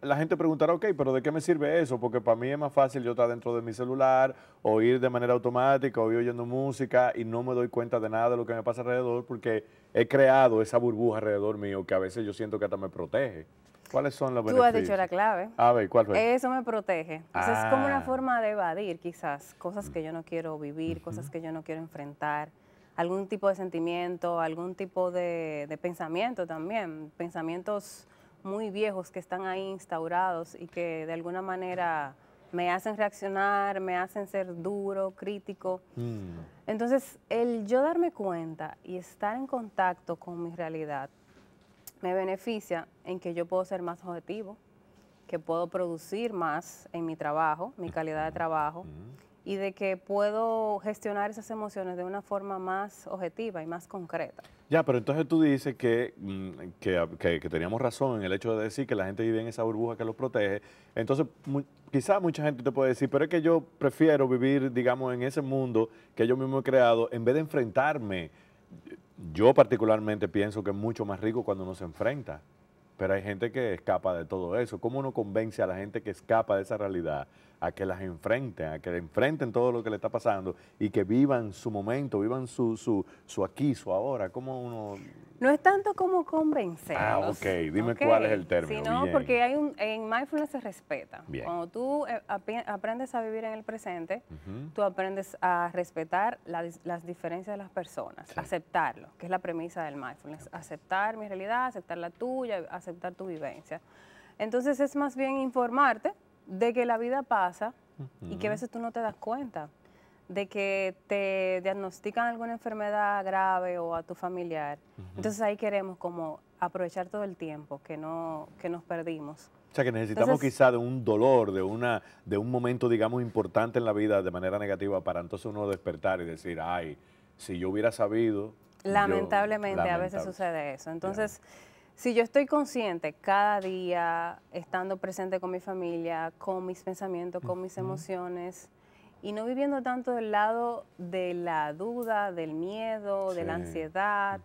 la gente preguntará, ok, pero ¿de qué me sirve eso? Porque para mí es más fácil yo estar dentro de mi celular Oír de manera automática o oyendo música y no me doy cuenta de nada de lo que me pasa alrededor porque he creado esa burbuja alrededor mío que a veces yo siento que hasta me protege. ¿Cuáles son los Tú has dicho la clave. A ver, ¿cuál fue? Eso me protege. es como una ah. forma de evadir quizás cosas que yo no quiero vivir, cosas que yo no quiero enfrentar, algún tipo de sentimiento, algún tipo de, pensamiento también, pensamientos muy viejos que están ahí instaurados y que de alguna manera me hacen reaccionar, me hacen ser duro, crítico. Mm. Entonces, el yo darme cuenta y estar en contacto con mi realidad me beneficia en que yo puedo ser más objetivo, que puedo producir más en mi trabajo, mi calidad de trabajo, y de que puedo gestionar esas emociones de una forma más objetiva y más concreta. Ya, pero entonces tú dices que, mm, que, teníamos razón en el hecho de decir que la gente vive en esa burbuja que los protege. Entonces, quizá mucha gente te puede decir, pero es que yo prefiero vivir, digamos, en ese mundo que yo mismo he creado en vez de enfrentarme yo particularmente pienso que es mucho más rico cuando uno se enfrenta, pero hay gente que escapa de todo eso. ¿Cómo uno convence a la gente que escapa de esa realidad a que las enfrenten, a que le enfrenten todo lo que le está pasando y que vivan su momento, vivan su, su, su aquí, su ahora. ¿Cómo uno...? No es tanto como convencer. Ah, ok. Dime cuál es el término. Sino porque hay un, en mindfulness se respeta. Bien. Cuando tú eh, aprendes a vivir en el presente, tú aprendes a respetar las diferencias de las personas, aceptarlo, que es la premisa del mindfulness. Aceptar mi realidad, aceptar la tuya, aceptar tu vivencia. Entonces es más bien informarte, de que la vida pasa y que a veces tú no te das cuenta de que te diagnostican alguna enfermedad grave o a tu familiar. Entonces ahí queremos como aprovechar todo el tiempo que, no, que nos perdimos. O sea, que necesitamos quizá de un dolor, de, una, de un momento, digamos, importante en la vida de manera negativa para entonces uno despertar y decir, ay, si yo hubiera sabido... Lamentablemente a veces sucede eso. Entonces si yo estoy consciente cada día, estando presente con mi familia, con mis pensamientos, con mis emociones, y no viviendo tanto del lado de la duda, del miedo, de la ansiedad,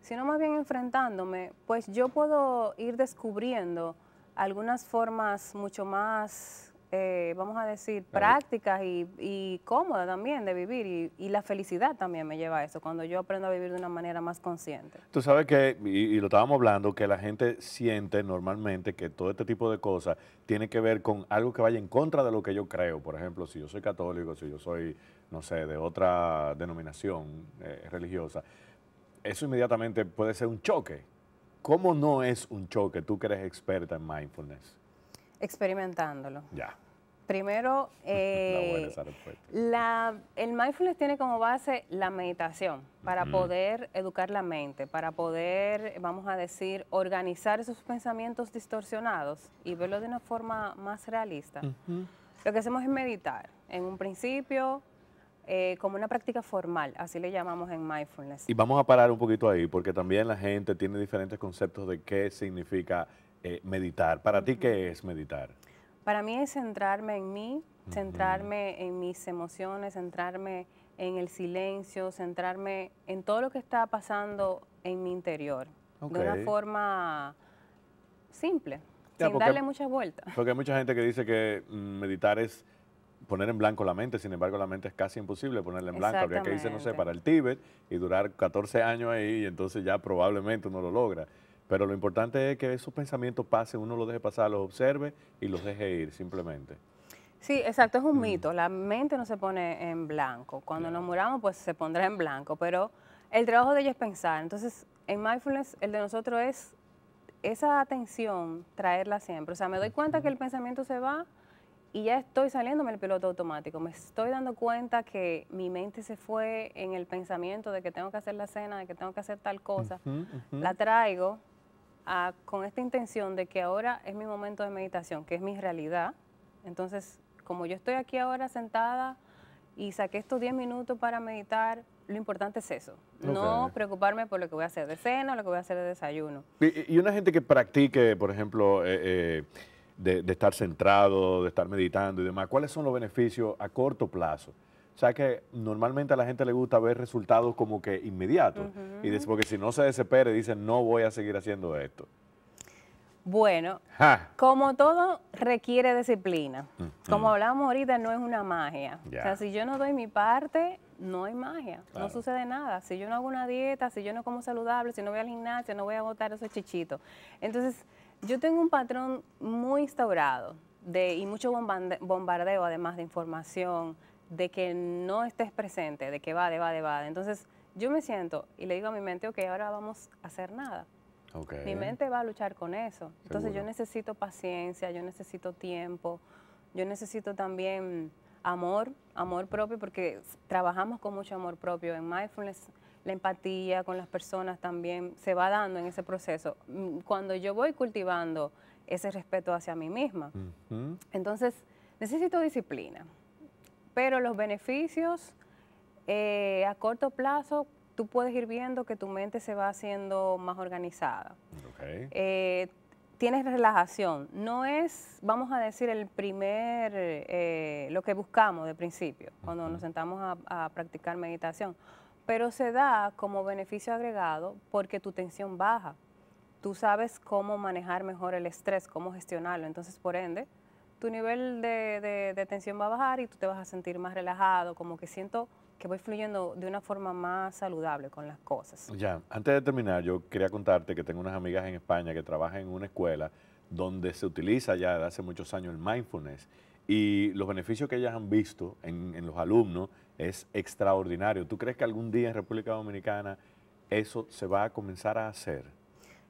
sino más bien enfrentándome, pues yo puedo ir descubriendo algunas formas mucho más eh, vamos a decir, prácticas y, y cómodas también de vivir y, la felicidad también me lleva a eso, cuando yo aprendo a vivir de una manera más consciente. Tú sabes que, y, lo estábamos hablando, que la gente siente normalmente que todo este tipo de cosas tiene que ver con algo que vaya en contra de lo que yo creo. Por ejemplo, si yo soy católico, si yo soy, no sé, de otra denominación eh, religiosa, eso inmediatamente puede ser un choque. ¿Cómo no es un choque tú que eres experta en mindfulness? Experimentándolo. Ya. Primero, eh, la el mindfulness tiene como base la meditación para poder educar la mente, para poder, vamos a decir, organizar esos pensamientos distorsionados y verlo de una forma más realista. Lo que hacemos es meditar. En un principio, eh, como una práctica formal, así le llamamos en mindfulness. Y vamos a parar un poquito ahí, porque también la gente tiene diferentes conceptos de qué significa eh, meditar. ¿Para ti qué es meditar? Para mí es centrarme en mí, centrarme en mis emociones, centrarme en el silencio, centrarme en todo lo que está pasando en mi interior, de una forma simple, sin darle muchas vueltas. Porque hay mucha gente que dice que mm, meditar es poner en blanco la mente, sin embargo la mente es casi imposible ponerla en blanco, habría que irse, no sé, para el Tíbet y durar 14 años ahí y entonces ya probablemente uno lo logra. Pero lo importante es que esos pensamientos pasen, uno los deje pasar, los observe y los deje ir simplemente. Sí, exacto, es un mm. mito. La mente no se pone en blanco. Cuando nos muramos, pues se pondrá en blanco. Pero el trabajo de ella es pensar. Entonces, en mindfulness, el de nosotros es esa atención, traerla siempre. O sea, me doy cuenta que el pensamiento se va y ya estoy saliéndome el piloto automático. Me estoy dando cuenta que mi mente se fue en el pensamiento de que tengo que hacer la cena, de que tengo que hacer tal cosa. La traigo, con esta intención de que ahora es mi momento de meditación, que es mi realidad. Entonces, como yo estoy aquí ahora sentada y saqué estos 10 minutos para meditar, lo importante es eso, no preocuparme por lo que voy a hacer de cena o lo que voy a hacer de desayuno. Y, una gente que practique, por ejemplo, eh, eh, de, de, estar centrado, de estar meditando y demás, ¿cuáles son los beneficios a corto plazo? O sea que normalmente a la gente le gusta ver resultados como que inmediatos. Y después porque si no se desespera, dice, no voy a seguir haciendo esto. Bueno, como todo requiere disciplina. Mm, como mm. hablamos ahorita, no es una magia. O sea, si yo no doy mi parte, no hay magia, no sucede nada. Si yo no hago una dieta, si yo no como saludable, si no voy al gimnasio, no voy a botar esos chichitos. Entonces, yo tengo un patrón muy instaurado de, y mucho bombardeo además de información, de que no estés presente, de que va, de va, de va. Entonces yo me siento y le digo a mi mente, ok, ahora vamos a hacer nada. Mi mente va a luchar con eso. Entonces yo necesito paciencia, yo necesito tiempo, yo necesito también amor, amor propio, porque trabajamos con mucho amor propio en mindfulness. La empatía con las personas también se va dando en ese proceso. Mm, cuando yo voy cultivando ese respeto hacia mí misma. Entonces, necesito disciplina pero los beneficios eh, a corto plazo tú puedes ir viendo que tu mente se va haciendo más organizada. Okay. Eh, tienes relajación. No es, vamos a decir, el primer, eh, lo que buscamos de principio, cuando nos sentamos a practicar meditación, pero se da como beneficio agregado porque tu tensión baja. Tú sabes cómo manejar mejor el estrés, cómo gestionarlo. Entonces, por ende, tu nivel de, tensión va a bajar y tú te vas a sentir más relajado, como que siento que voy fluyendo de una forma más saludable con las cosas. Ya, antes de terminar, yo quería contarte que tengo unas amigas en España que trabajan en una escuela donde se utiliza ya desde hace muchos años el mindfulness y los beneficios que ellas han visto en, en los alumnos es extraordinario. ¿Tú crees que algún día en República Dominicana eso se va a comenzar a hacer?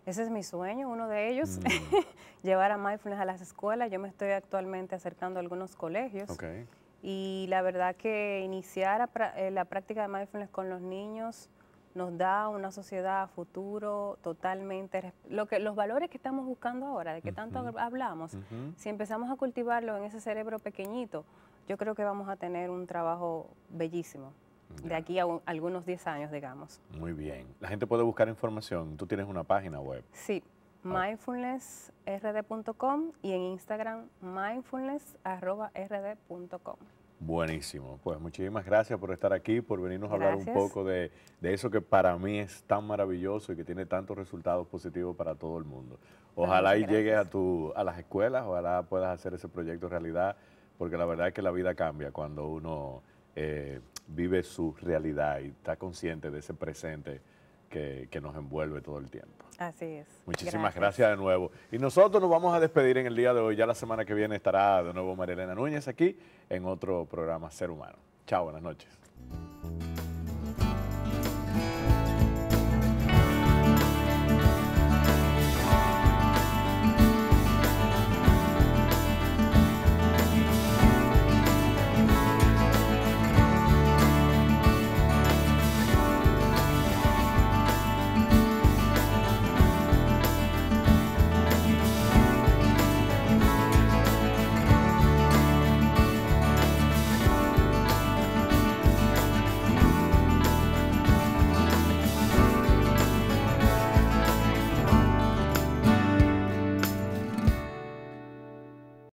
Ese es mi sueño, uno de ellos, mm. llevar a mindfulness a las escuelas. Yo me estoy actualmente acercando a algunos colegios. Y la verdad que iniciar eh, la práctica de mindfulness con los niños nos da una sociedad a futuro totalmente lo que los valores que estamos buscando ahora, de que tanto hablamos, si empezamos a cultivarlo en ese cerebro pequeñito, yo creo que vamos a tener un trabajo bellísimo de aquí a algunos 10 años, digamos. Muy bien. La gente puede buscar información. Tú tienes una página web. Sí, ah. mindfulnessrd.com y en Instagram mindfulness.rd.com. Buenísimo, pues muchísimas gracias por estar aquí, por venirnos a hablar un poco de, eso que para mí es tan maravilloso y que tiene tantos resultados positivos para todo el mundo. Ojalá y llegues a, tu, a las escuelas, ojalá puedas hacer ese proyecto realidad, porque la verdad es que la vida cambia cuando uno eh, vive su realidad y está consciente de ese presente que, nos envuelve todo el tiempo. Así es. Muchísimas gracias. gracias. de nuevo. Y nosotros nos vamos a despedir en el día de hoy. Ya la semana que viene estará de nuevo María Núñez aquí en otro programa Ser Humano. Chao, buenas noches.